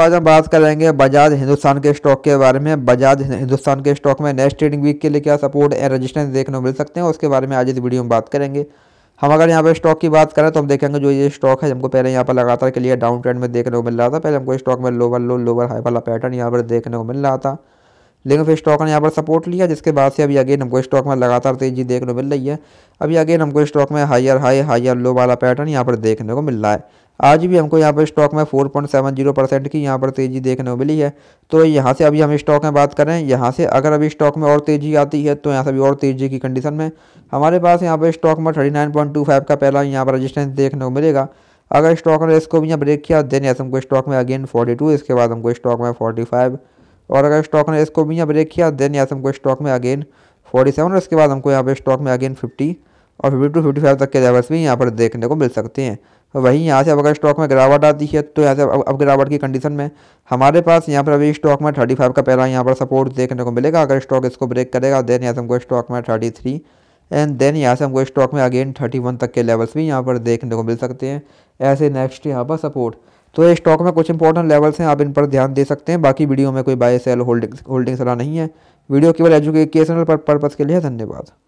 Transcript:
आज हम बात करेंगे बजाज हिंदुस्तान के स्टॉक के बारे में बजाज हिंदुस्तान के स्टॉक में नेक्स्ट ट्रेडिंग वीक के लिए क्या सपोर्ट एंड रेजिस्टेंस देखने को मिल सकते हैं उसके बारे में आज इस वीडियो में बात करेंगे हम अगर यहाँ पे स्टॉक की बात करें तो हम देखेंगे जो ये स्टॉक है हमको पहले यहाँ पर लगातार के लिए डाउन ट्रेंड में देखने को मिल रहा था पहले हमको स्टॉक में लोवर लो लोअर हाई वाला पैटर्न यहाँ पर देखने को मिल रहा था लेकिन फिर स्टॉक ने यहाँ पर सपोर्ट लिया जिसके बाद से अभी अगेन हमको स्टॉक में लगातार तेजी देखने को मिल रही है अभी अगेन हमको स्टॉक में हायर हाई हायर लो वाला पैटर्न यहाँ पर देखने को मिल रहा है आज भी हमको यहाँ पर स्टॉक में 4.70 परसेंट की यहाँ पर तेज़ी देखने को मिली है तो यहाँ से अभी हम स्टॉक में बात करें यहाँ से अगर अभी स्टॉक में और तेज़ी आती है तो यहाँ से अभी और तेज़ी की कंडीशन में हमारे पास यहाँ पर स्टॉक में 39.25 का पहला यहाँ पर रजिस्टेंस देखने को मिलेगा अगर स्टॉक ने इसको भी यहाँ ब्रेक किया देन ऐसे हमको स्टॉक में अगेन टू इसके बाद हमको स्टॉक में फाइव और अगर स्टॉक ने इसको भी यहाँ ब्रेक किया देन ऐसे हमको स्टॉक में अगेन सेवन और इसके बाद हमको यहाँ पर स्टॉक में अगेन फिफ्टी और फिफ्टी टू फाइव तक के लेवल्स भी यहाँ पर देखने को मिल सकते हैं वहीं यहाँ से अब अगर स्टॉक में गिरावट आती है तो यहाँ से अब, अब गिरावट की कंडीशन में हमारे पास यहाँ पर अभी स्टॉक में थर्टी फाइव का पहला यहाँ पर सपोर्ट देखने को मिलेगा अगर स्टॉक इसको ब्रेक करेगा देन यहाँ से हमको स्टॉक में थर्टी थ्री एंड देन यहाँ से हमको स्टॉक में अगेन थर्टी वन तक के लेवल्स भी यहाँ पर देखने को मिल सकते हैं ऐसे नेक्स्ट यहाँ पर सपोर्ट तो ये स्टॉक में कुछ इंपॉर्टेंट लेवल्स हैं आप इन पर ध्यान दे सकते हैं बाकी वीडियो में कोई बाय सेल होल्डिंग होल्डिंग सलाह नहीं है वीडियो केवल एजुकेशनल पर्पज़ के लिए धन्यवाद